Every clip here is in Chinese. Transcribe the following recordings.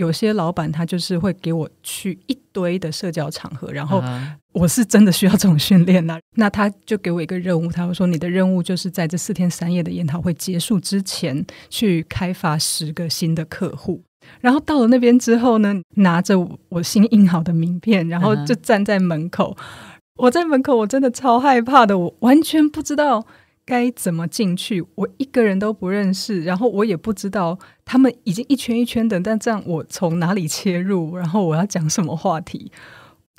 有些老板他就是会给我去一堆的社交场合，然后我是真的需要这种训练啊。那他就给我一个任务，他会说：“你的任务就是在这四天三夜的研讨会结束之前，去开发十个新的客户。”然后到了那边之后呢，拿着我新印好的名片，然后就站在门口。我在门口我真的超害怕的，我完全不知道。该怎么进去？我一个人都不认识，然后我也不知道他们已经一圈一圈的，但这样我从哪里切入？然后我要讲什么话题？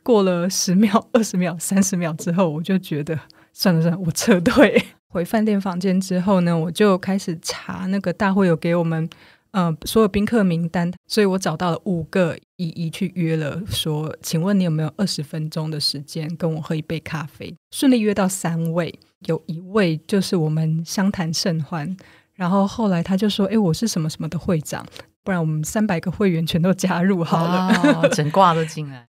过了 十秒、二十秒、三十秒之后，我就觉得算了算了，我撤退。回饭店房间之后呢，我就开始查那个大会有给我们。嗯，所有宾客名单，所以我找到了五个一一去约了，说，请问你有没有二十分钟的时间跟我喝一杯咖啡？顺利约到三位，有一位就是我们相谈甚欢，然后后来他就说，哎，我是什么什么的会长，不然我们三百个会员全都加入好了，整挂都进来。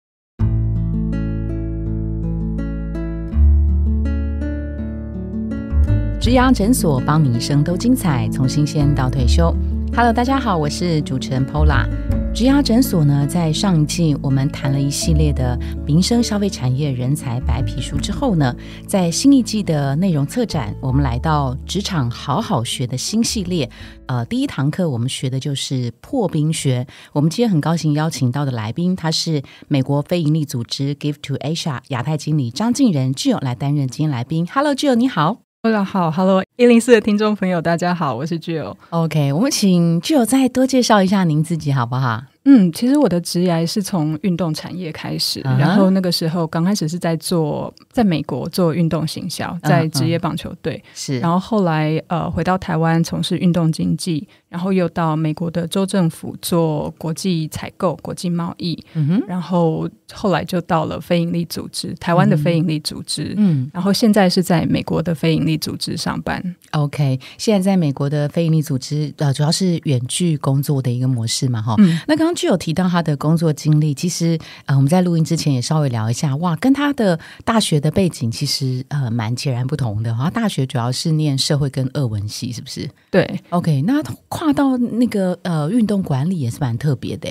植牙诊所，帮你一生都精彩，从新鲜到退休。Hello，大家好，我是主持人 Pola。职牙诊所呢，在上一季我们谈了一系列的民生消费产业人才白皮书之后呢，在新一季的内容策展，我们来到职场好好学的新系列。呃，第一堂课我们学的就是破冰学。我们今天很高兴邀请到的来宾，他是美国非营利组织 Give to Asia 亚太经理张静仁 j i 来担任今天来宾。h e l l o j 你好。大家好，Hello，一零四的听众朋友，大家好，我是 l 友。OK，我们请 l 友再多介绍一下您自己好不好？嗯，其实我的职业是从运动产业开始，然后那个时候刚开始是在做在美国做运动行销，在职业棒球队，是，然后后来呃回到台湾从事运动经济。然后又到美国的州政府做国际采购、国际贸易，嗯、然后后来就到了非营利组织，台湾的非营利组织，嗯，然后现在是在美国的非营利组织上班。OK，现在在美国的非营利组织，呃，主要是远距工作的一个模式嘛，哈。那刚刚就有提到他的工作经历，其实呃，我们在录音之前也稍微聊一下，哇，跟他的大学的背景其实呃蛮截然不同的。哈，大学主要是念社会跟二文系，是不是？对。OK，那。跨到那个呃，运动管理也是蛮特别的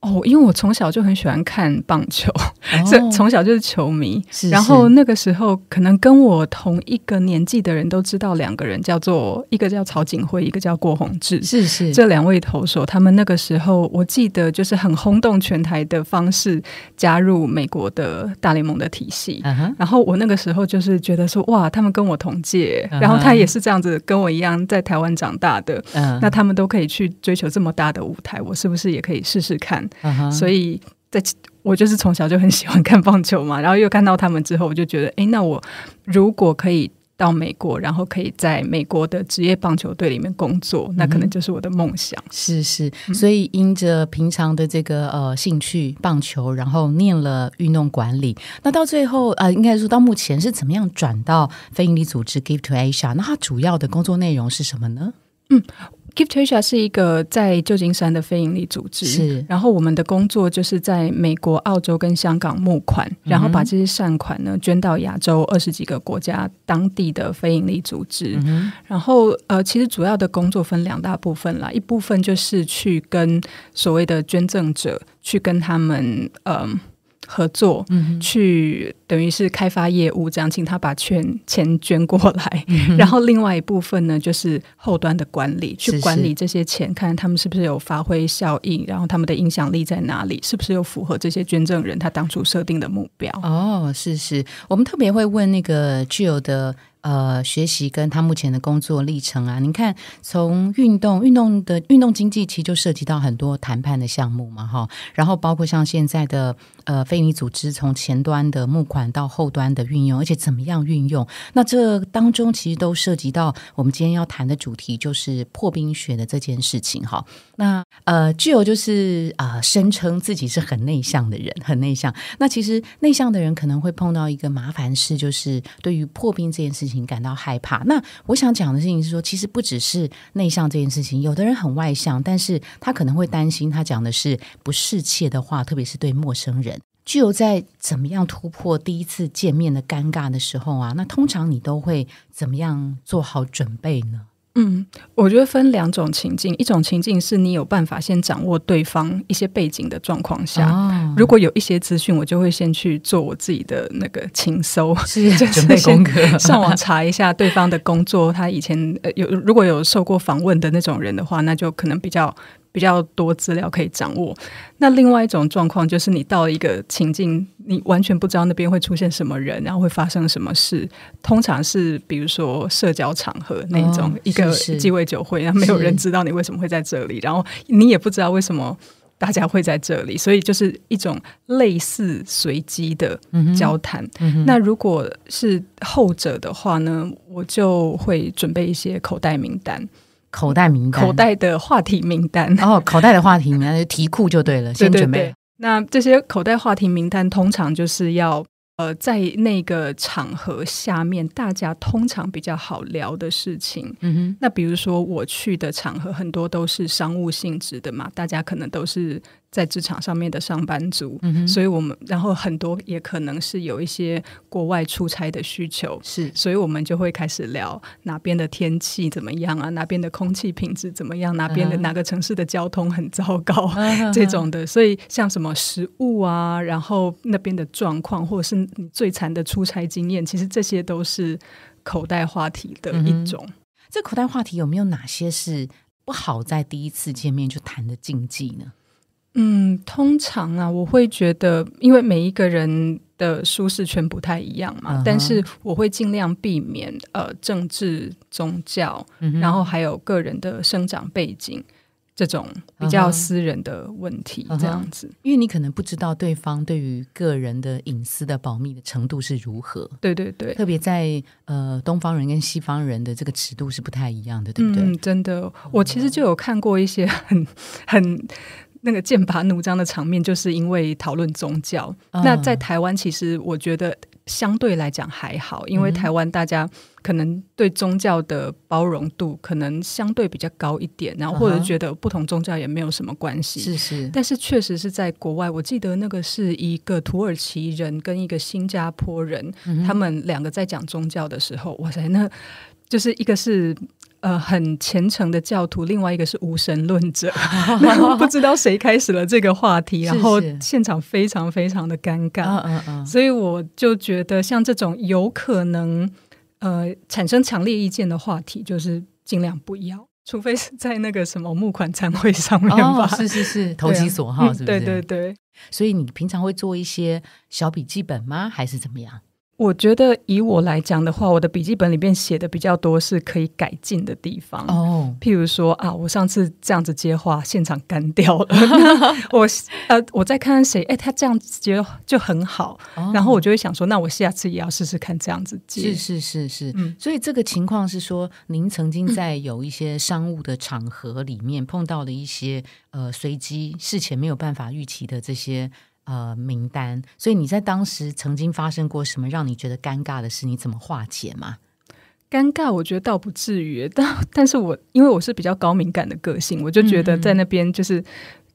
哦，因为我从小就很喜欢看棒球。是从小就是球迷，然后那个时候可能跟我同一个年纪的人都知道两个人，叫做一个叫曹景辉，一个叫郭宏志，是是这两位投手，他们那个时候我记得就是很轰动全台的方式加入美国的大联盟的体系，然后我那个时候就是觉得说哇，他们跟我同届，然后他也是这样子跟我一样在台湾长大的，那他们都可以去追求这么大的舞台，我是不是也可以试试看？所以在。我就是从小就很喜欢看棒球嘛，然后又看到他们之后，我就觉得，哎，那我如果可以到美国，然后可以在美国的职业棒球队里面工作，那可能就是我的梦想。是是，所以因着平常的这个呃兴趣棒球，然后念了运动管理，那到最后啊，应该说到目前是怎么样转到非营利组织 Give to Asia？那它主要的工作内容是什么呢？嗯。i v e p t r s h a 是一个在旧金山的非营利组织，是。然后我们的工作就是在美国、澳洲跟香港募款，然后把这些善款呢捐到亚洲二十几个国家当地的非营利组织。然后呃，其实主要的工作分两大部分啦，一部分就是去跟所谓的捐赠者去跟他们，嗯。合作，去等于是开发业务，这样请他把钱钱捐过来。然后另外一部分呢，就是后端的管理，去管理这些钱，看他们是不是有发挥效应，然后他们的影响力在哪里，是不是又符合这些捐赠人他当初设定的目标。哦，是是，我们特别会问那个具有的。呃，学习跟他目前的工作历程啊，你看，从运动、运动的运动经济，其实就涉及到很多谈判的项目嘛，哈。然后包括像现在的呃非你组织，从前端的募款到后端的运用，而且怎么样运用？那这当中其实都涉及到我们今天要谈的主题，就是破冰学的这件事情。哈，那呃，具有就是啊，声称自己是很内向的人，很内向。那其实内向的人可能会碰到一个麻烦事，就是对于破冰这件事情。感到害怕？那我想讲的事情是说，其实不只是内向这件事情，有的人很外向，但是他可能会担心，他讲的是不适切的话，特别是对陌生人。具有在怎么样突破第一次见面的尴尬的时候啊，那通常你都会怎么样做好准备呢？嗯，我觉得分两种情境，一种情境是你有办法先掌握对方一些背景的状况下，如果有一些资讯，我就会先去做我自己的那个情搜，准备功课，上网查一下对方的工作，他以前有如果有受过访问的那种人的话，那就可能比较。比较多资料可以掌握。那另外一种状况就是，你到一个情境，你完全不知道那边会出现什么人，然后会发生什么事。通常是比如说社交场合那种一个鸡尾酒会，然后没有人知道你为什么会在这里，然后你也不知道为什么大家会在这里，所以就是一种类似随机的交谈。那如果是后者的话呢，我就会准备一些口袋名单。口袋名单，口袋的话题名单，哦，口袋的话题名单，题库就对了，先准备。那这些口袋话题名单，通常就是要，呃，在那个场合下面，大家通常比较好聊的事情。嗯哼，那比如说我去的场合，很多都是商务性质的嘛，大家可能都是。在职场上面的上班族，所以我们然后很多也可能是有一些国外出差的需求，是，所以我们就会开始聊哪边的天气怎么样啊，哪边的空气品质怎么样，哪边的哪个城市的交通很糟糕这种的。所以像什么食物啊，然后那边的状况，或者是你最惨的出差经验，其实这些都是口袋话题的一种。这口袋话题有没有哪些是不好在第一次见面就谈的禁忌呢？嗯，通常啊，我会觉得，因为每一个人的舒适圈不太一样嘛，但是我会尽量避免呃政治、宗教，然后还有个人的生长背景这种比较私人的问题，这样子，因为你可能不知道对方对于个人的隐私的保密的程度是如何。对对对，特别在呃东方人跟西方人的这个尺度是不太一样的，对不对？嗯，真的，我其实就有看过一些很 很。那个剑拔弩张的场面，就是因为讨论宗教。那在台湾，其实我觉得相对来讲还好，因为台湾大家可能对宗教的包容度可能相对比较高一点，然后或者觉得不同宗教也没有什么关系。是是。但是确实是在国外，我记得那个是一个土耳其人跟一个新加坡人，他们两个在讲宗教的时候，哇塞，那就是一个是。呃，很虔诚的教徒，另外一个是无神论者，然 后 不知道谁开始了这个话题，然后现场非常非常的尴尬，所以我就觉得像这种有可能呃产生强烈意见的话题，就是尽量不要，除非是在那个什么募款餐会上面吧，是是是，投其所好，对对对。所以你平常会做一些小笔记本吗？还是怎么样？我觉得以我来讲的话，我的笔记本里面写的比较多，是可以改进的地方。哦，譬如说啊，我上次这样子接话，现场干掉了。我呃，我再看看谁，哎，他这样子接就很好。然后我就会想说，那我下次也要试试看这样子接。是是是是。嗯，所以这个情况是说，您曾经在有一些商务的场合里面碰到了一些呃，随机事前没有办法预期的这些。呃，名单。所以你在当时曾经发生过什么让你觉得尴尬的事？你怎么化解吗？尴尬，我觉得倒不至于，但但是我因为我是比较高敏感的个性，我就觉得在那边就是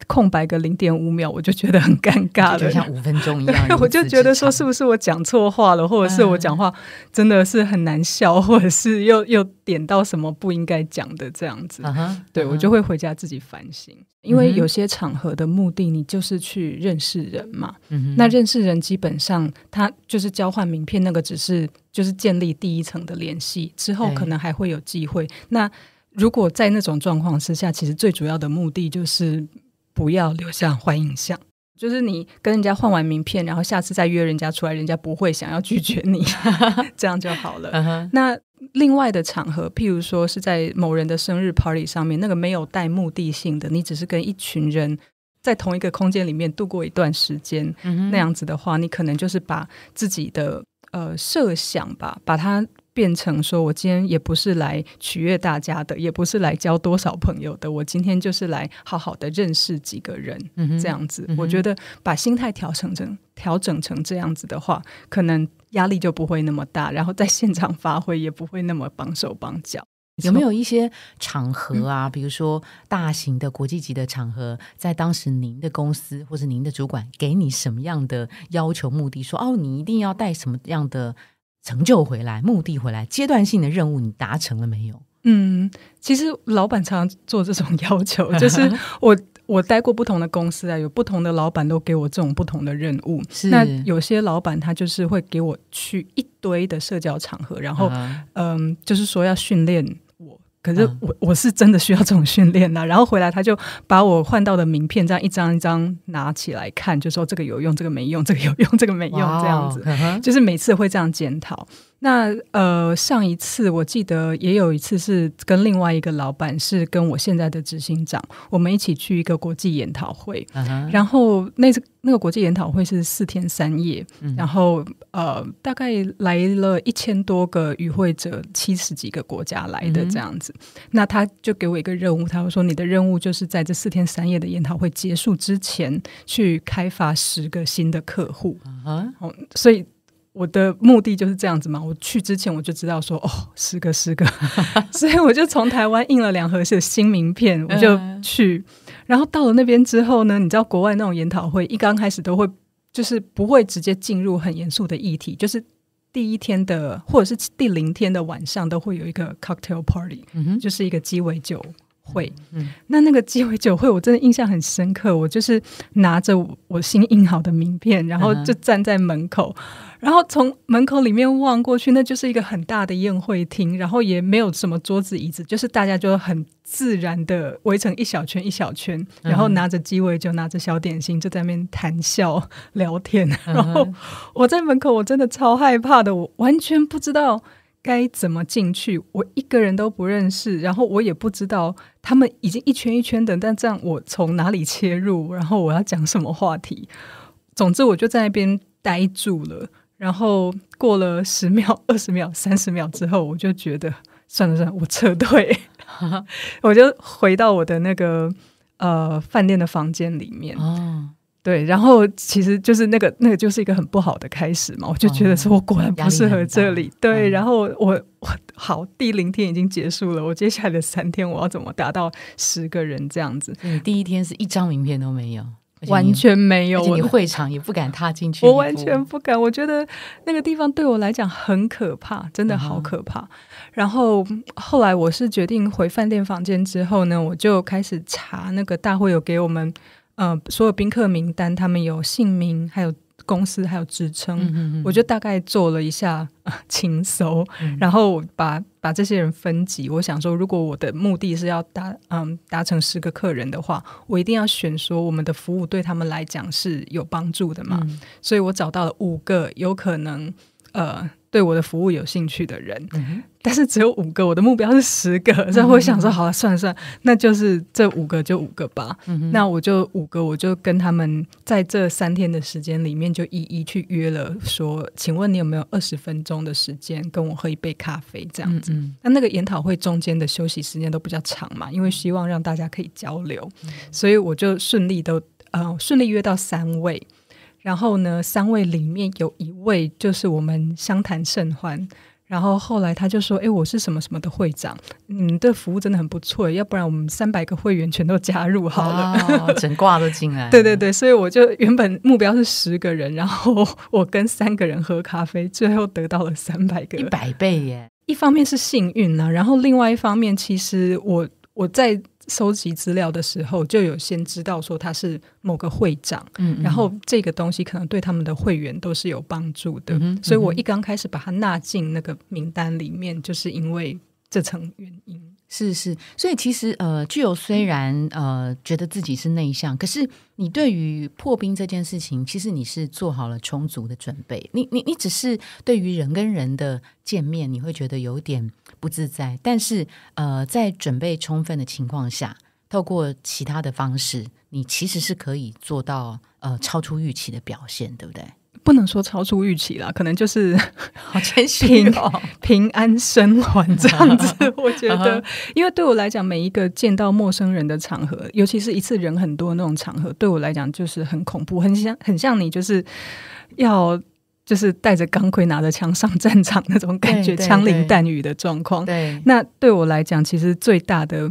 空白个零点五秒，我就觉得很尴尬了，就像五分钟一样。我就觉得说，是不是我讲错话了，或者是我讲话真的是很难笑，或者是又又点到什么不应该讲的这样子。对我就会回家自己反省。因为有些场合的目的，你就是去认识人嘛。那认识人基本上，他就是交换名片，那个只是就是建立第一层的联系，之后可能还会有机会。那如果在那种状况之下，其实最主要的目的就是不要留下坏印象。就是你跟人家换完名片，然后下次再约人家出来，人家不会想要拒绝你，这样就好了。那另外的场合，譬如说是在某人的生日 party 上面，那个没有带目的性的，你只是跟一群人在同一个空间里面度过一段时间，那样子的话，你可能就是把自己的呃设想吧，把它。变成说，我今天也不是来取悦大家的，也不是来交多少朋友的，我今天就是来好好的认识几个人这样子。我觉得把心态调整成调整成这样子的话，可能压力就不会那么大，然后在现场发挥也不会那么绑手绑脚。有没有一些场合啊？比如说大型的国际级的场合，在当时您的公司或者您的主管给你什么样的要求目的？说哦，你一定要带什么样的？成就回来，目的回来，阶段性的任务你达成了没有？嗯，其实老板常常做这种要求，就是 我我待过不同的公司啊，有不同的老板都给我这种不同的任务。那有些老板他就是会给我去一堆的社交场合，然后嗯，就是说要训练。可是我我是真的需要这种训练呐，然后回来他就把我换到的名片这样一张一张拿起来看，就说这个有用，这个没用，这个有用，这个没用，这样子，就是每次会这样检讨。那呃，上一次我记得也有一次是跟另外一个老板，是跟我现在的执行长，我们一起去一个国际研讨会。然后那次那个国际研讨会是四天三夜，然后呃，大概来了一千多个与会者，七十几个国家来的这样子。那他就给我一个任务，他说：“你的任务就是在这四天三夜的研讨会结束之前，去开发十个新的客户。”啊，所以。我的目的就是这样子嘛，我去之前我就知道说哦，十个十个，所以我就从台湾印了两盒是新名片，我就去。然后到了那边之后呢，你知道国外那种研讨会一刚开始都会就是不会直接进入很严肃的议题，就是第一天的或者是第零天的晚上都会有一个 cocktail party，就是一个鸡尾酒会。那那个鸡尾酒会我真的印象很深刻，我就是拿着我新印好的名片，然后就站在门口。然后从门口里面望过去，那就是一个很大的宴会厅，然后也没有什么桌子椅子，就是大家就很自然的围成一小圈一小圈，然后拿着鸡尾，就拿着小点心，就在那边谈笑聊天。然后我在门口，我真的超害怕的，我完全不知道该怎么进去，我一个人都不认识，然后我也不知道他们已经一圈一圈的，但这样我从哪里切入？然后我要讲什么话题？总之，我就在那边呆住了。然后过了十秒、二十秒、三十秒之后，我就觉得算了算了，我撤退，我就回到我的那个呃饭店的房间里面。哦，对，然后其实就是那个那个就是一个很不好的开始嘛，我就觉得说我果然不适合这里。对，然后我我好，第零天已经结束了，我接下来的三天我要怎么达到十个人这样子？第一天是一张名片都没有。完全没有，你会场也不敢踏进去。我完全不敢，我觉得那个地方对我来讲很可怕，真的好可怕。然后后来我是决定回饭店房间之后呢，我就开始查那个大会有给我们，嗯，所有宾客名单，他们有姓名还有。公司还有职称，我就大概做了一下清收，然后把把这些人分级。我想说，如果我的目的是要达嗯达成十个客人的话，我一定要选说我们的服务对他们来讲是有帮助的嘛。所以我找到了五个有可能。呃，对我的服务有兴趣的人，但是只有五个，我的目标是十个，所以我想说，好了，算算，那就是这五个就五个吧。那我就五个，我就跟他们在这三天的时间里面，就一一去约了，说，请问你有没有二十分钟的时间跟我喝一杯咖啡？这样子，那那个研讨会中间的休息时间都比较长嘛，因为希望让大家可以交流，所以我就顺利都呃顺利约到三位。然后呢，三位里面有一位就是我们相谈甚欢。然后后来他就说：“哎，我是什么什么的会长，你们的服务真的很不错，要不然我们三百个会员全都加入好了，整挂都进来。”对对对，所以我就原本目标是十个人，然后我跟三个人喝咖啡，最后得到了三百个，一百倍耶！一方面是幸运呢，然后另外一方面其实我我在。收集资料的时候，就有先知道说他是某个会长，然后这个东西可能对他们的会员都是有帮助的，所以我一刚开始把他纳进那个名单里面，就是因为这层原因。是是，所以其实呃，具有虽然呃觉得自己是内向，可是你对于破冰这件事情，其实你是做好了充足的准备。你你你只是对于人跟人的见面，你会觉得有点。不自在，但是呃，在准备充分的情况下，透过其他的方式，你其实是可以做到呃超出预期的表现，对不对？不能说超出预期了，可能就是 好谦虚哦，平安生还这样子。我觉得，因为对我来讲，每一个见到陌生人的场合，尤其是一次人很多那种场合，对我来讲就是很恐怖，很像很像你，就是要。就是带着钢盔、拿着枪上战场那种感觉，枪林弹雨的状况。那对我来讲，其实最大的、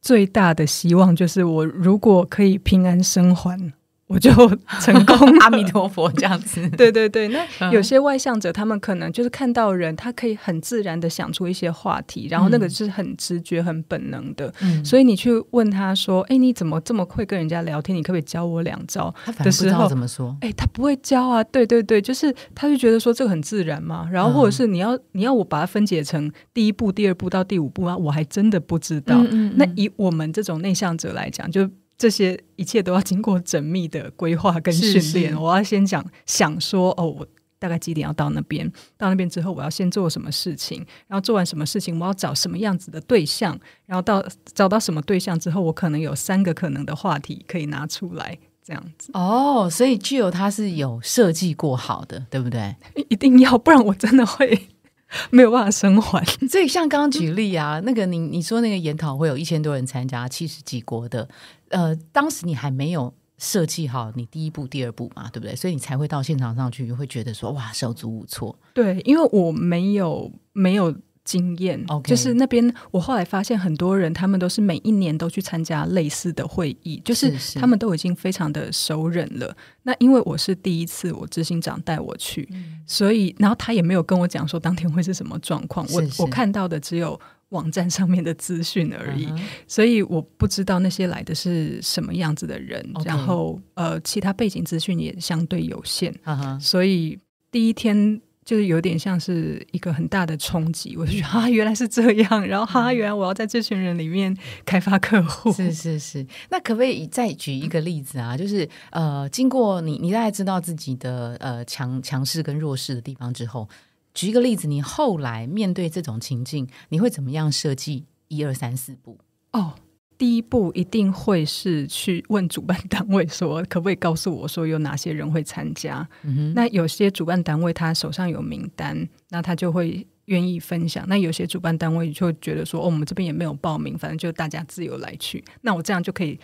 最大的希望就是，我如果可以平安生还。我就 成功，阿弥陀佛，这样子。对对对，那有些外向者，他们可能就是看到人，他可以很自然的想出一些话题，然后那个是很直觉、很本能的。嗯。所以你去问他说：“哎，你怎么这么会跟人家聊天？你可不可以教我两招？”他反候怎么说。哎，他不会教啊！对对对，就是他就觉得说这个很自然嘛。然后或者是你要你要我把它分解成第一步、第二步到第五步啊，我还真的不知道。那以我们这种内向者来讲，就。这些一切都要经过缜密的规划跟训练。我要先讲，想说哦，我大概几点要到那边？到那边之后，我要先做什么事情？然后做完什么事情，我要找什么样子的对象？然后到找到什么对象之后，我可能有三个可能的话题可以拿出来，这样子。哦，所以具有它是有设计过好的，对不对？一定要，不然我真的会。没有办法生还，所以像刚刚举例啊，那个你你说那个研讨会有一千多人参加，七十几国的，呃，当时你还没有设计好你第一步、第二步嘛，对不对？所以你才会到现场上去，会觉得说哇，手足无措。对，因为我没有没有。经验，就是那边我后来发现很多人，他们都是每一年都去参加类似的会议，就是他们都已经非常的熟人了。那因为我是第一次，我执行长带我去，所以然后他也没有跟我讲说当天会是什么状况。我我看到的只有网站上面的资讯而已，所以我不知道那些来的是什么样子的人，然后呃，其他背景资讯也相对有限，所以第一天。就是有点像是一个很大的冲击，我就觉得啊，原来是这样，然后啊，原来我要在这群人里面开发客户。是是是，那可不可以再举一个例子啊？就是呃，经过你你大概知道自己的呃强强势跟弱势的地方之后，举一个例子，你后来面对这种情境，你会怎么样设计一二三四步？哦。第一步一定会是去问主办单位说可不可以告诉我，说有哪些人会参加？那有些主办单位他手上有名单，那他就会愿意分享；那有些主办单位就觉得说，哦，我们这边也没有报名，反正就大家自由来去。那我这样就可以，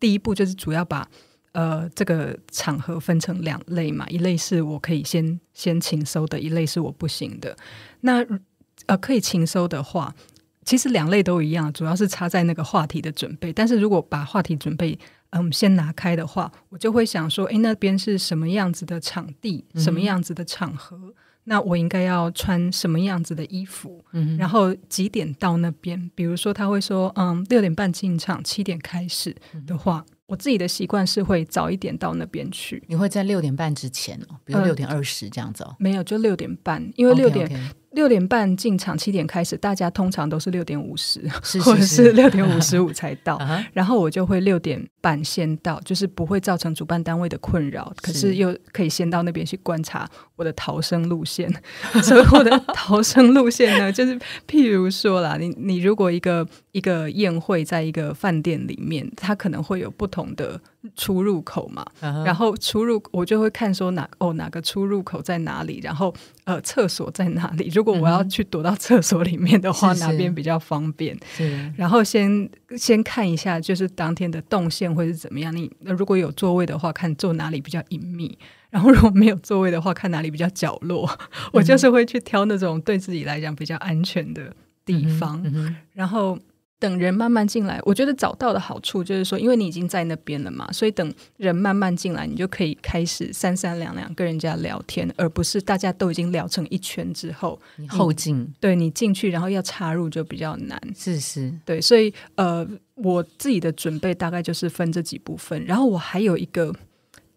第一步就是主要把呃这个场合分成两类嘛，一类是我可以先先请收的，一类是我不行的。那呃可以请收的话。其实两类都一样，主要是差在那个话题的准备。但是如果把话题准备，嗯，先拿开的话，我就会想说，哎，那边是什么样子的场地，什么样子的场合，那我应该要穿什么样子的衣服？嗯，然后几点到那边？比如说他会说，嗯，六点半进场，七点开始的话，我自己的习惯是会早一点到那边去。你会在六点半之前哦，比如六点二十这样子哦，没有，就六点半，因为六点。六点半进场，七点开始，大家通常都是六点五十或者是六点五十五才到，然后我就会六点半先到，就是不会造成主办单位的困扰，可是又可以先到那边去观察我的逃生路线。所以我的 逃生路线呢，就是譬如说啦，你你如果一个一个宴会在一个饭店里面，它可能会有不同的。出入口嘛，然后出入我就会看说哪哦哪个出入口在哪里，然后呃厕所在哪里？如果我要去躲到厕所里面的话，哪边比较方便？然后先先看一下就是当天的动线会是怎么样。你如果有座位的话，看坐哪里比较隐秘；然后如果没有座位的话，看哪里比较角落。我就是会去挑那种对自己来讲比较安全的地方，然后。等人慢慢进来，我觉得找到的好处就是说，因为你已经在那边了嘛，所以等人慢慢进来，你就可以开始三三两两跟人家聊天，而不是大家都已经聊成一圈之后，你后进，对你进去然后要插入就比较难，是是，对，所以呃，我自己的准备大概就是分这几部分，然后我还有一个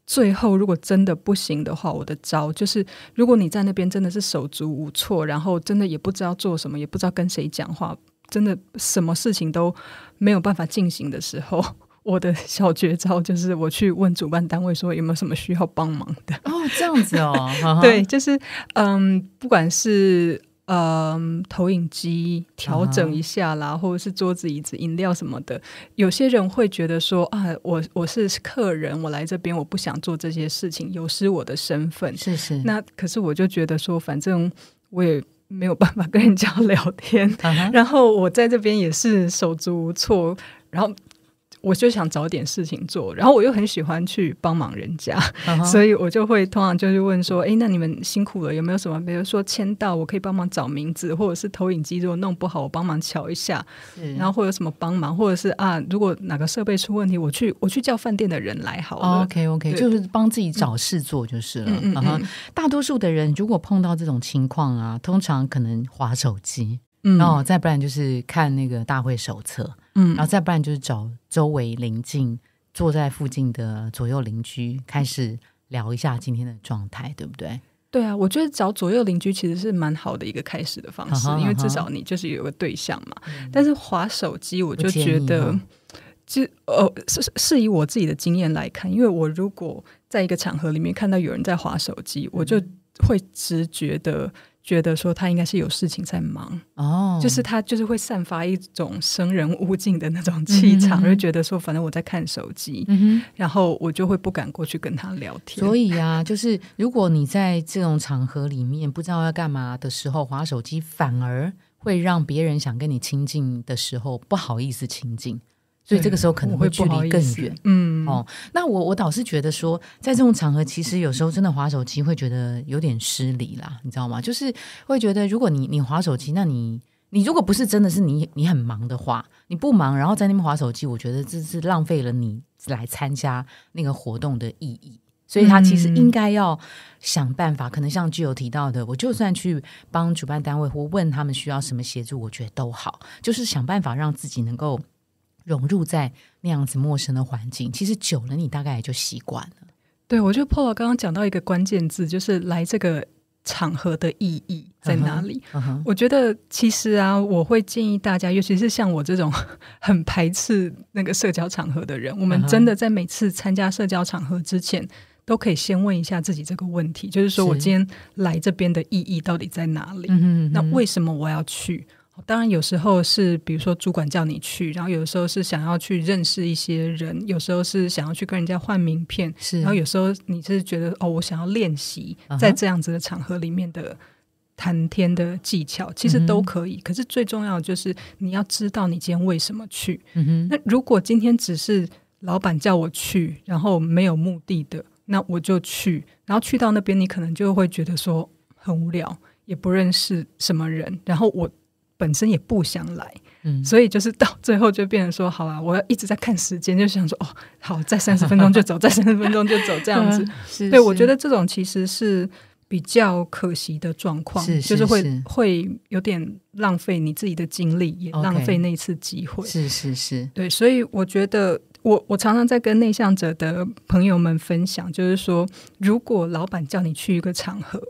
最后，如果真的不行的话，我的招就是，如果你在那边真的是手足无措，然后真的也不知道做什么，也不知道跟谁讲话。真的什么事情都没有办法进行的时候，我的小绝招就是我去问主办单位说有没有什么需要帮忙的哦，这样子哦，对，就是嗯，不管是嗯，投影机调整一下啦，或者是桌子、椅子、饮料什么的，有些人会觉得说啊，我我是客人，我来这边我不想做这些事情，有失我的身份，是是。那可是我就觉得说，反正我也。没有办法跟人家聊天，然后我在这边也是手足无措，然后。我就想找点事情做，然后我又很喜欢去帮忙人家，所以我就会通常就是问说：哎，那你们辛苦了，有没有什么？比如说签到，我可以帮忙找名字，或者是投影机如果弄不好，我帮忙瞧一下。然后或者什么帮忙，或者是啊，如果哪个设备出问题，我去我去叫饭店的人来。好，OK 了。OK，就是帮自己找事做就是了。嗯哼，大多数的人如果碰到这种情况啊，通常可能划手机。然后，再不然就是看那个大会手册，嗯，然后再不然就是找周围邻近坐在附近的左右邻居，开始聊一下今天的状态，对不对？对啊，我觉得找左右邻居其实是蛮好的一个开始的方式，因为至少你就是有个对象嘛。但是划手机，我就觉得，就呃，是是以我自己的经验来看，因为我如果在一个场合里面看到有人在划手机，我就。会直觉的觉得说他应该是有事情在忙哦，就是他就是会散发一种生人勿近的那种气场，就觉得说反正我在看手机，然后我就会不敢过去跟他聊天。所以啊，就是如果你在这种场合里面不知道要干嘛的时候划手机，反而会让别人想跟你亲近的时候不好意思亲近。所以这个时候可能会距离更远，嗯，哦，那我我倒是觉得说，在这种场合，其实有时候真的划手机会觉得有点失礼啦，你知道吗？就是会觉得，如果你你划手机，那你你如果不是真的是你你很忙的话，你不忙，然后在那边划手机，我觉得这是浪费了你来参加那个活动的意义。所以他其实应该要想办法，可能像 j 友提到的，我就算去帮主办单位或问他们需要什么协助，我觉得都好，就是想办法让自己能够。融入在那样子陌生的环境，其实久了你大概也就习惯了。对，我就 Paul 刚刚讲到一个关键字，就是来这个场合的意义在哪里。我觉得其实啊，我会建议大家，尤其是像我这种 很排斥那个社交场合的人，我们真的在每次参加社交场合之前，都可以先问一下自己这个问题，就是说我今天来这边的意义到底在哪里？那为什么我要去？当然，有时候是比如说主管叫你去，然后有时候是想要去认识一些人，有时候是想要去跟人家换名片，是。然后有时候你是觉得哦，我想要练习在这样子的场合里面的谈天的技巧，其实都可以。可是最重要的就是你要知道你今天为什么去。嗯哼。那如果今天只是老板叫我去，然后没有目的的，那我就去。然后去到那边，你可能就会觉得说很无聊，也不认识什么人。然后我。本身也不想来，嗯，所以就是到最后就变成说，好啊，我要一直在看时间，就想说，哦，好，再三十分钟就走，再三十分钟就走这样子。对，我觉得这种其实是比较可惜的状况，就是会会有点浪费你自己的精力，也浪费那次机会。是是是，对，所以我觉得，我我常常在跟内向者的朋友们分享，就是说，如果老板叫你去一个场合。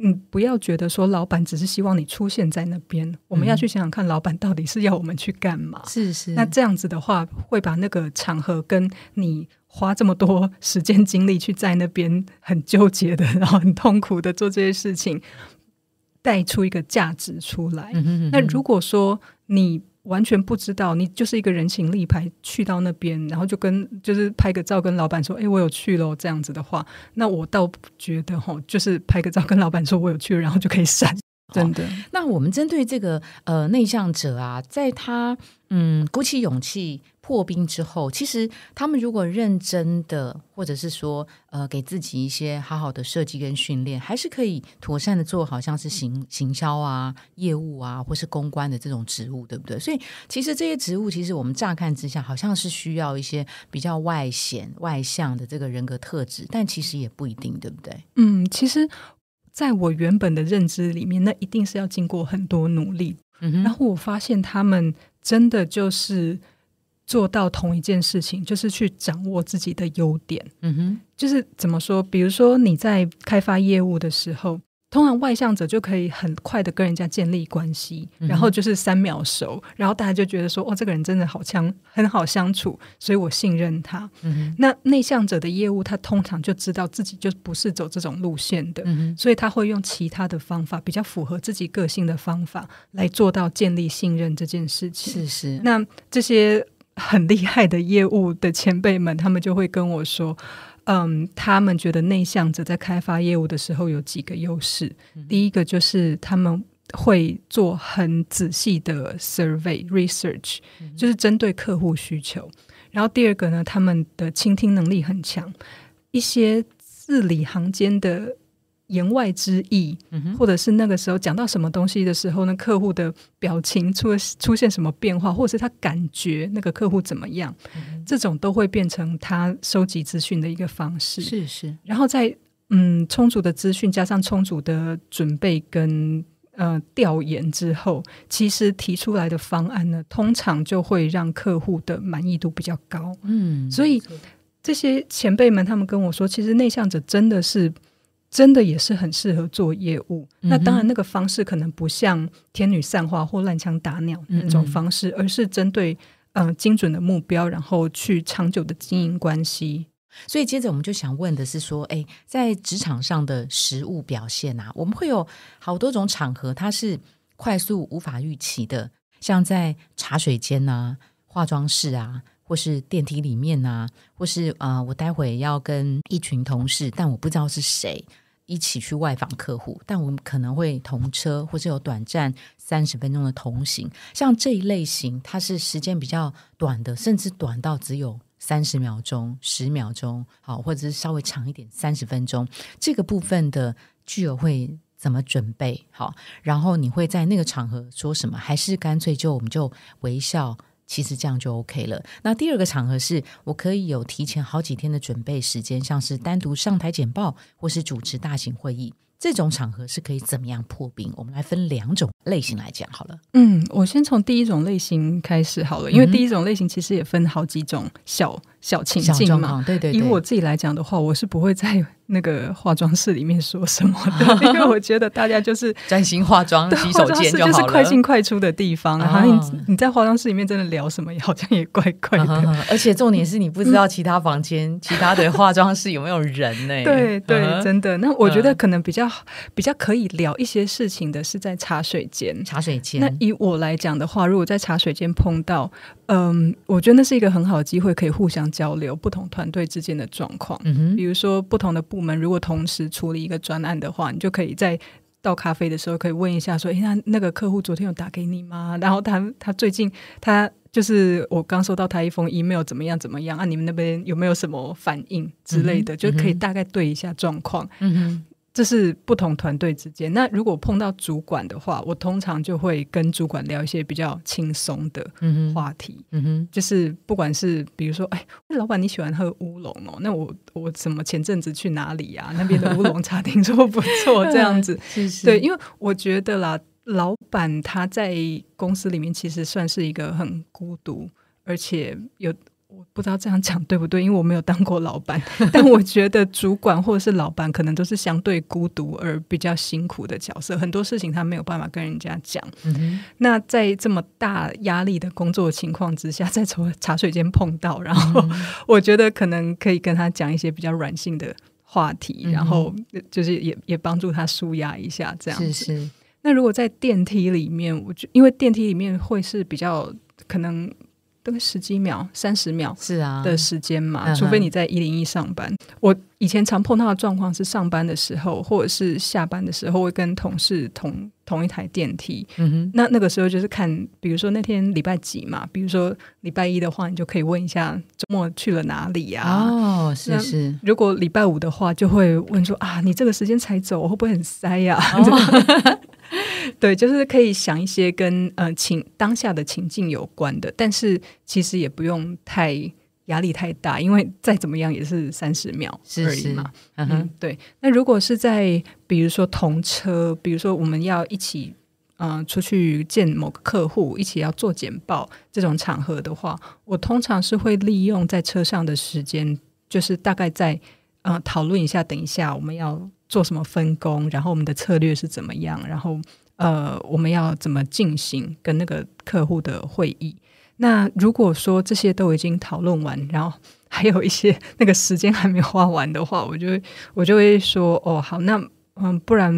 嗯，不要觉得说老板只是希望你出现在那边，我们要去想想看，老板到底是要我们去干嘛？是是。那这样子的话，会把那个场合跟你花这么多时间精力去在那边很纠结的，然后很痛苦的做这些事情，带出一个价值出来。那如果说你。完全不知道，你就是一个人情立牌去到那边，然后就跟就是拍个照，跟老板说，哎，我有去喽。这样子的话，那我倒觉得吼，就是拍个照跟老板说我有去，然后就可以删。真的，那我们针对这个呃内向者啊，在他嗯鼓起勇气破冰之后，其实他们如果认真的，或者是说呃给自己一些好好的设计跟训练，还是可以妥善的做好像是行行销啊、业务啊，或是公关的这种职务，对不对？所以其实这些职务，其实我们乍看之下好像是需要一些比较外显外向的这个人格特质，但其实也不一定，对不对？嗯，其实。在我原本的认知里面，那一定是要经过很多努力。然后我发现他们真的就是做到同一件事情，就是去掌握自己的优点。嗯哼，就是怎么说？比如说你在开发业务的时候。通常外向者就可以很快的跟人家建立关系，然后就是三秒熟，然后大家就觉得说，哦，这个人真的好相，很好相处，所以我信任他。那内向者的业务，他通常就知道自己就不是走这种路线的，所以他会用其他的方法，比较符合自己个性的方法来做到建立信任这件事情。是是。那这些很厉害的业务的前辈们，他们就会跟我说。嗯，他们觉得内向者在开发业务的时候有几个优势。第一个就是他们会做很仔细的 survey research，就是针对客户需求。然后第二个呢，他们的倾听能力很强，一些字里行间的。言外之意，或者是那个时候讲到什么东西的时候呢，客户的表情出出现什么变化，或者是他感觉那个客户怎么样，这种都会变成他收集资讯的一个方式。是是。然后在嗯充足的资讯加上充足的准备跟呃调研之后，其实提出来的方案呢，通常就会让客户的满意度比较高。嗯，所以这些前辈们他们跟我说，其实内向者真的是。真的也是很适合做业务，那当然那个方式可能不像天女散花或乱枪打鸟那种方式，而是针对嗯精准的目标，然后去长久的经营关系。所以接着我们就想问的是说，哎，在职场上的实物表现啊，我们会有好多种场合，它是快速无法预期的，像在茶水间啊、化妆室啊。或是电梯里面啊，或是啊，我待会要跟一群同事，但我不知道是谁一起去外访客户，但我们可能会同车，或者有短暂三十分钟的同行。像这一类型，它是时间比较短的，甚至短到只有三十秒钟、十秒钟，好，或者是稍微长一点三十分钟。这个部分的聚友会怎么准备？好，然后你会在那个场合说什么？还是干脆就我们就微笑？其实这样就 OK 了。那第二个场合是我可以有提前好几天的准备时间，像是单独上台简报，或是主持大型会议，这种场合是可以怎么样破冰？我们来分两种类型来讲好了。嗯，我先从第一种类型开始好了，因为第一种类型其实也分好几种小。小情境嘛，对对。以我自己来讲的话，我是不会在那个化妆室里面说什么的，因为我觉得大家就是 专心化妆。洗手间就是快进快出的地方，然后你你在化妆室里面真的聊什么，也好像也怪怪的。而且重点是你不知道其他房间、其他的化妆室有没有人呢？对对，真的。那我觉得可能比较比较可以聊一些事情的是在茶水间。茶水间。那以我来讲的话，如果在茶水间碰到，嗯，我觉得那是一个很好的机会，可以互相。交流不同团队之间的状况，比如说不同的部门如果同时处理一个专案的话，你就可以在倒咖啡的时候可以问一下，说：“哎，那那个客户昨天有打给你吗？然后他他最近他就是我刚收到他一封 email，怎么样怎么样？啊，你们那边有没有什么反应之类的？就可以大概对一下状况。”嗯这是不同团队之间。那如果碰到主管的话，我通常就会跟主管聊一些比较轻松的话题。嗯哼，就是不管是比如说，哎，老板你喜欢喝乌龙哦？那我我怎么前阵子去哪里呀？那边的乌龙茶听说不错，这样子。对，因为我觉得啦，老板他在公司里面其实算是一个很孤独，而且有。我不知道这样讲对不对，因为我没有当过老板，但我觉得主管或者是老板可能都是相对孤独而比较辛苦的角色，很多事情他没有办法跟人家讲。那在这么大压力的工作情况之下，在从茶水间碰到，然后我觉得可能可以跟他讲一些比较软性的话题，然后就是也也帮助他舒压一下这样子。那如果在电梯里面，我就因为电梯里面会是比较可能。十几秒、三十秒是啊的时间嘛，除非你在一零一上班。我以前常碰到的状况是，上班的时候或者是下班的时候，会跟同事同同一台电梯。嗯哼，那那个时候就是看，比如说那天礼拜几嘛，比如说礼拜一的话，你就可以问一下周末去了哪里呀？哦，是是。如果礼拜五的话，就会问说啊，你这个时间才走，会不会很塞呀？对，就是可以想一些跟呃情当下的情境有关的，但是其实也不用太压力太大，因为 再怎么样也是三十秒而已嘛。嗯哼，对。那如果是在比如说同车，比如说我们要一起嗯出去见某个客户，一起要做简报这种场合的话，我通常是会利用在车上的时间，就是大概在嗯讨论一下，等一下我们要做什么分工，然后我们的策略是怎么样，然后。呃，我们要怎么进行跟那个客户的会议？那如果说这些都已经讨论完，然后 还有一些那个时间还没花完的话，我就我就会说哦，好，那嗯，不然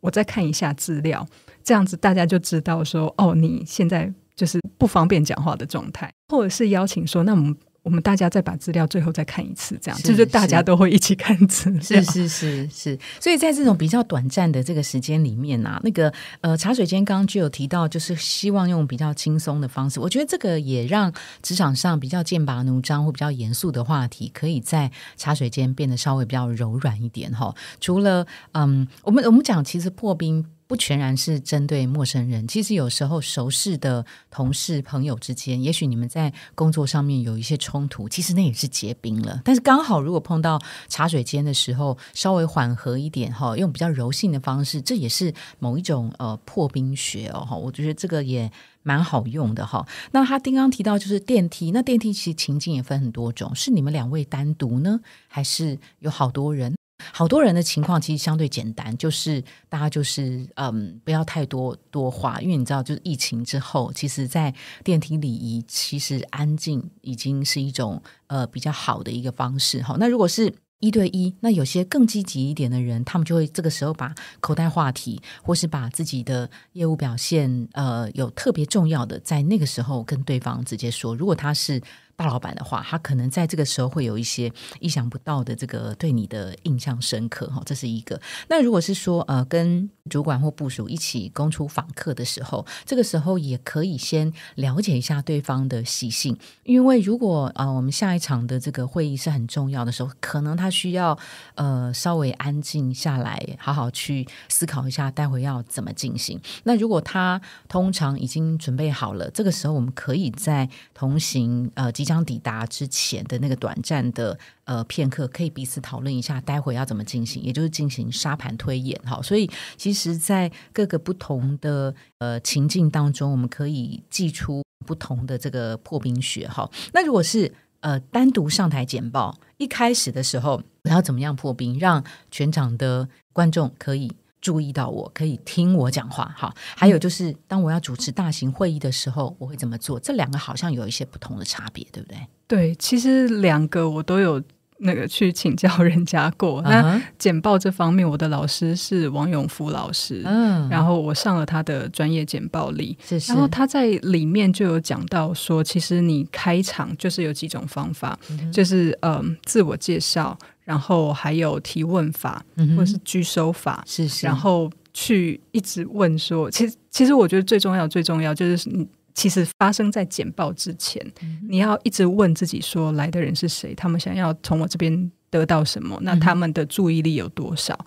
我再看一下资料。这样子大家就知道说哦，你现在就是不方便讲话的状态，或者是邀请说那我们。我们大家再把资料最后再看一次，这样就是大家都会一起看字。是是是是，所以在这种比较短暂的这个时间里面啊，那个呃茶水间刚刚就有提到，就是希望用比较轻松的方式，我觉得这个也让职场上比较剑拔弩张或比较严肃的话题，可以在茶水间变得稍微比较柔软一点哈。除了嗯，我们我们讲其实破冰。不全然是针对陌生人，其实有时候熟识的同事、朋友之间，也许你们在工作上面有一些冲突，其实那也是结冰了。但是刚好如果碰到茶水间的时候，稍微缓和一点哈，用比较柔性的方式，这也是某一种呃破冰学哦哈。我觉得这个也蛮好用的哈。那他刚刚提到就是电梯，那电梯其实情境也分很多种，是你们两位单独呢，还是有好多人？好多人的情况其实相对简单，就是大家就是嗯，不要太多多话，因为你知道，就是疫情之后，其实在电梯礼仪，其实安静已经是一种呃比较好的一个方式哈。那如果是一对一，那有些更积极一点的人，他们就会这个时候把口袋话题或是把自己的业务表现呃有特别重要的，在那个时候跟对方直接说。如果他是。大老板的话，他可能在这个时候会有一些意想不到的这个对你的印象深刻哈，这是一个。那如果是说呃跟主管或部署一起公出访客的时候，这个时候也可以先了解一下对方的习性，因为如果啊我们下一场的这个会议是很重要的时候，可能他需要呃稍微安静下来，好好去思考一下待会要怎么进行。那如果他通常已经准备好了，这个时候我们可以在同行呃。即将抵达之前的那个短暂的呃片刻，可以彼此讨论一下，待会要怎么进行，也就是进行沙盘推演哈。所以，其实，在各个不同的呃情境当中，我们可以祭出不同的这个破冰雪哈。那如果是呃单独上台简报，一开始的时候要怎么样破冰，让全场的观众可以？注意到我可以听我讲话，好，还有就是当我要主持大型会议的时候，我会怎么做？这两个好像有一些不同的差别，对不对？对，其实两个我都有。那个去请教人家过，那简报这方面，我的老师是王永福老师，嗯，然后我上了他的专业简报里，是是，然后他在里面就有讲到说，其实你开场就是有几种方法，就是嗯，自我介绍，然后还有提问法，或者是拒收法，是是，然后去一直问说，其实其实我觉得最重要最重要就是。其实发生在简报之前，你要一直问自己说：来的人是谁？他们想要从我这边得到什么？那他们的注意力有多少？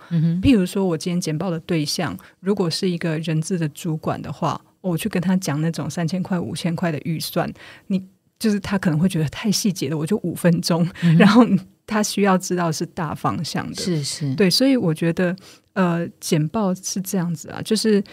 譬如说，我今天简报的对象如果是一个人资的主管的话，我去跟他讲那种三千块、五千块的预算，你就是他可能会觉得太细节了。我就五分钟，然后他需要知道是大方向的。是是，对，所以我觉得，呃，简报是这样子啊，就是。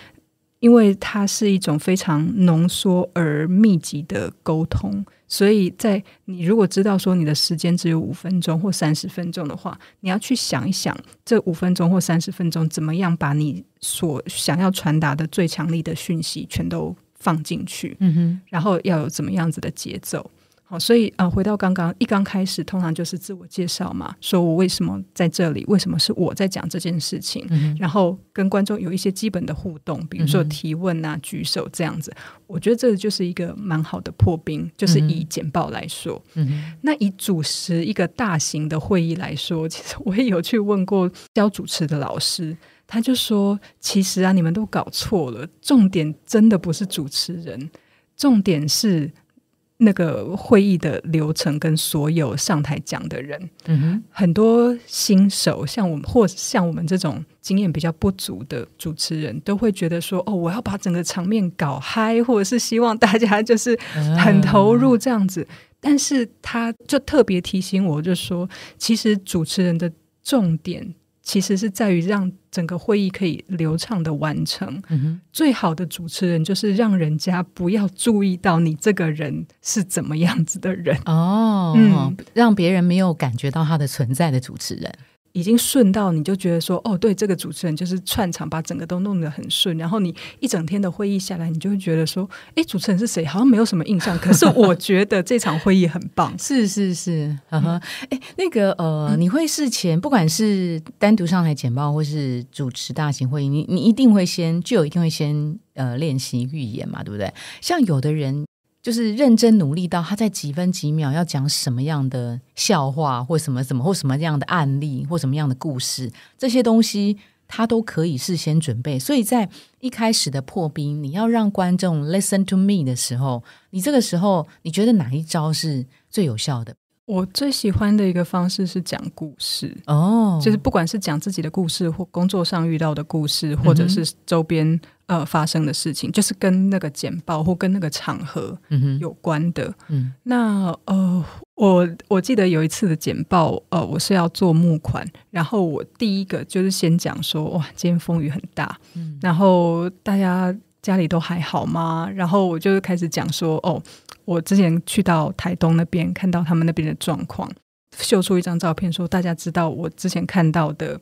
因为它是一种非常浓缩而密集的沟通，所以在你如果知道说你的时间只有五分钟或三十分钟的话，你要去想一想，这五分钟或三十分钟怎么样把你所想要传达的最强力的讯息全都放进去，嗯哼，然后要有怎么样子的节奏。所以啊，回到刚刚一刚开始，通常就是自我介绍嘛，说我为什么在这里，为什么是我在讲这件事情，然后跟观众有一些基本的互动，比如说提问啊、举手这样子。我觉得这就是一个蛮好的破冰，就是以简报来说。那以主持一个大型的会议来说，其实我也有去问过教主持的老师，他就说，其实啊，你们都搞错了，重点真的不是主持人，重点是。那个会议的流程跟所有上台讲的人，嗯哼，很多新手像我们或像我们这种经验比较不足的主持人，都会觉得说，哦，我要把整个场面搞嗨，或者是希望大家就是很投入这样子。但是他就特别提醒我，就说其实主持人的重点。其实是在于让整个会议可以流畅的完成。最好的主持人就是让人家不要注意到你这个人是怎么样子的人哦，让别人没有感觉到他的存在的主持人。已经顺到你就觉得说，哦，对，这个主持人就是串场，把整个都弄得很顺。然后你一整天的会议下来，你就会觉得说，哎，主持人是谁？好像没有什么印象。可是我觉得这场会议很棒。是是是，呵呵，诶，那个呃，你会事前不管是单独上台简报，或是主持大型会议，你你一定会先就有一定会先呃练习预演嘛，对不对？像有的人。就是认真努力到他在几分几秒要讲什么样的笑话或什么什么或什么样的案例或什么样的故事这些东西他都可以事先准备，所以在一开始的破冰，你要让观众 listen to me 的时候，你这个时候你觉得哪一招是最有效的？我最喜欢的一个方式是讲故事哦，就是不管是讲自己的故事，或工作上遇到的故事，或者是周边呃发生的事情，就是跟那个简报或跟那个场合嗯哼有关的嗯。那呃，我我记得有一次的简报呃，我是要做募款，然后我第一个就是先讲说哇，今天风雨很大，嗯，然后大家。家里都还好吗？然后我就开始讲说，哦，我之前去到台东那边，看到他们那边的状况，秀出一张照片，说大家知道我之前看到的，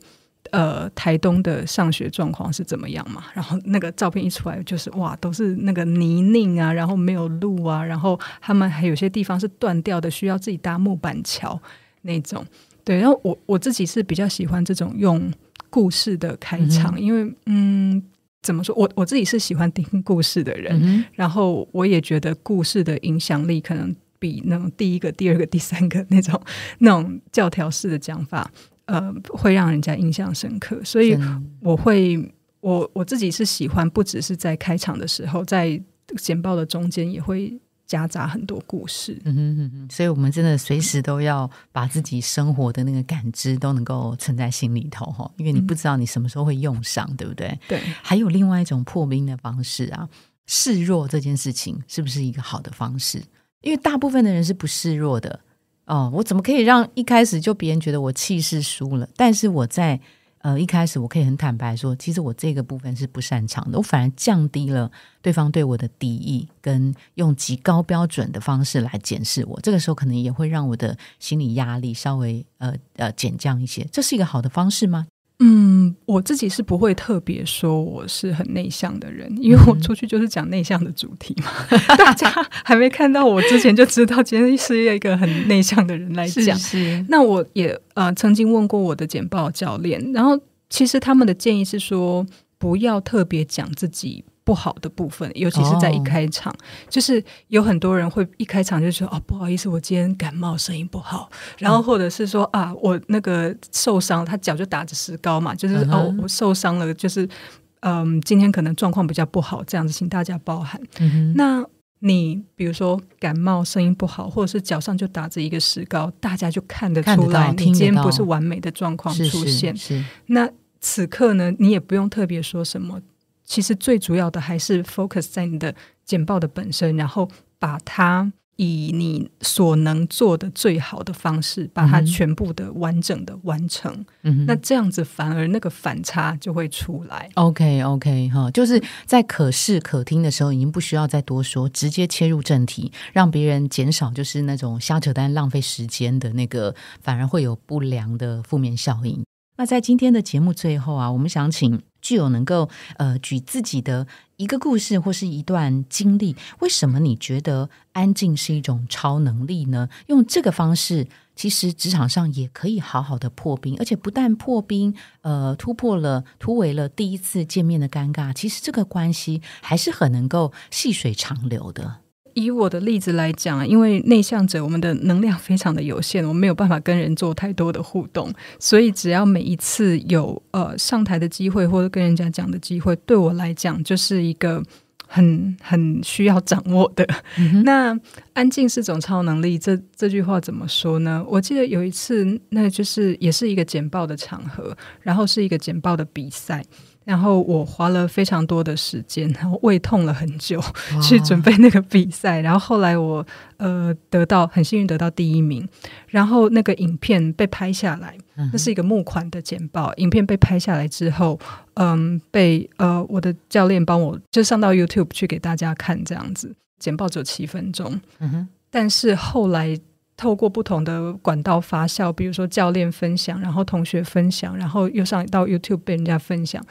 呃，台东的上学状况是怎么样嘛？然后那个照片一出来，就是哇，都是那个泥泞啊，然后没有路啊，然后他们还有些地方是断掉的，需要自己搭木板桥那种。对，然后我我自己是比较喜欢这种用故事的开场，因为嗯。怎么说？我我自己是喜欢听故事的人，然后我也觉得故事的影响力可能比那种第一个、第二个、第三个那种那种教条式的讲法，呃，会让人家印象深刻。所以我会，我我自己是喜欢，不只是在开场的时候，在简报的中间也会。夹杂很多故事，嗯哼哼哼，所以我们真的随时都要把自己生活的那个感知都能够存在心里头，哈，因为你不知道你什么时候会用上，对不对？对。还有另外一种破冰的方式啊，示弱这件事情是不是一个好的方式？因为大部分的人是不示弱的，哦，我怎么可以让一开始就别人觉得我气势输了？但是我在。呃，一开始我可以很坦白说，其实我这个部分是不擅长的，我反而降低了对方对我的敌意，跟用极高标准的方式来检视我，这个时候可能也会让我的心理压力稍微呃呃减降一些，这是一个好的方式吗？嗯，我自己是不会特别说我是很内向的人，因为我出去就是讲内向的主题嘛。大家还没看到我之前就知道，今天是一个很内向的人来讲。那我也啊曾经问过我的简报教练，然后其实他们的建议是说不要特别讲自己。不好的部分，尤其是在一开场，就是有很多人会一开场就说：“哦，不好意思，我今天感冒，声音不好。”然后或者是说：“啊，我那个受伤，他脚就打着石膏嘛，就是哦，我受伤了，就是嗯，今天可能状况比较不好，这样子请大家包涵。”那你比如说感冒声音不好，或者是脚上就打着一个石膏，大家就看得出来你今天不是完美的状况出现。那此刻呢，你也不用特别说什么。其实最主要的还是 focus 在你的简报的本身，然后把它以你所能做的最好的方式，把它全部的完整的完成。那这样子反而那个反差就会出来。OK OK 哈，就是在可视可听的时候，已经不需要再多说，直接切入正题，让别人减少就是那种瞎扯淡、浪费时间的那个，反而会有不良的负面效应。那在今天的节目最后啊，我们想请。具有能够呃举自己的一个故事或是一段经历，为什么你觉得安静是一种超能力呢？用这个方式，其实职场上也可以好好的破冰，而且不但破冰，呃，突破了、突围了第一次见面的尴尬，其实这个关系还是很能够细水长流的。以我的例子来讲，因为内向者，我们的能量非常的有限，我们没有办法跟人做太多的互动，所以只要每一次有呃上台的机会或者跟人家讲的机会，对我来讲就是一个很很需要掌握的。那安静是种超能力，这这句话怎么说呢？我记得有一次，那就是也是一个简报的场合，然后是一个简报的比赛。然后我花了非常多的时间，然后胃痛了很久，去准备那个比赛。然后后来我呃得到很幸运得到第一名，然后那个影片被拍下来，那是一个募款的剪报。影片被拍下来之后，嗯，被呃我的教练帮我就上到 YouTube 去给大家看，这样子剪报只有七分钟。嗯哼，但是后来。透过不同的管道发酵，比如说教练分享，然后同学分享，然后又上到 YouTube 被人家分享。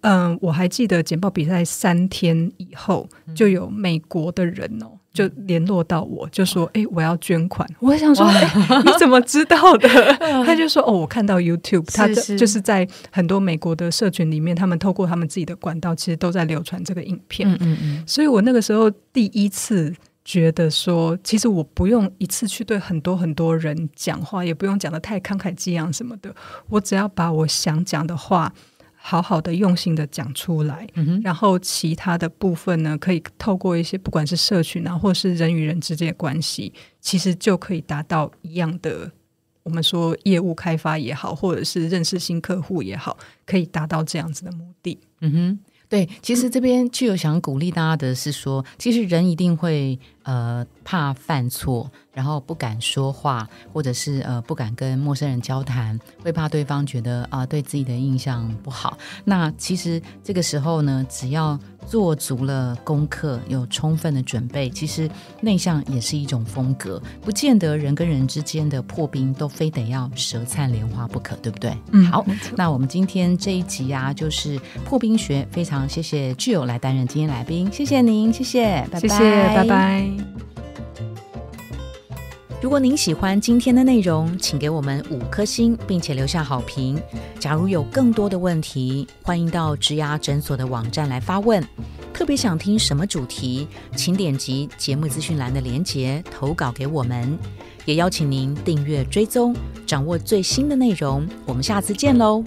嗯，我还记得简报比赛三天以后，就有美国的人哦，就联络到我就说：“哎，我要捐款。”我想说：“你怎么知道的？” 他就说：“哦，我看到 YouTube，他就是在很多美国的社群里面，他们透过他们自己的管道，其实都在流传这个影片。嗯嗯嗯，所以我那个时候第一次。”觉得说，其实我不用一次去对很多很多人讲话，也不用讲的太慷慨激昂什么的，我只要把我想讲的话好好的、用心的讲出来。嗯然后其他的部分呢，可以透过一些不管是社群啊，或是人与人之间的关系，其实就可以达到一样的，我们说业务开发也好，或者是认识新客户也好，可以达到这样子的目的。嗯哼。对，其实这边就有想鼓励大家的是说，其实人一定会呃怕犯错。然后不敢说话，或者是呃不敢跟陌生人交谈，会怕对方觉得啊对自己的印象不好。那其实这个时候呢，只要做足了功课，有充分的准备，其实内向也是一种风格，不见得人跟人之间的破冰都非得要舌灿莲花不可，对不对？嗯，好，那我们今天这一集啊，就是破冰学，非常谢谢巨友来担任今天来宾，谢谢您，谢谢，拜拜，拜拜。如果您喜欢今天的内容，请给我们五颗星，并且留下好评。假如有更多的问题，欢迎到植牙诊所的网站来发问。特别想听什么主题，请点击节目资讯栏的链接投稿给我们。也邀请您订阅追踪，掌握最新的内容。我们下次见喽。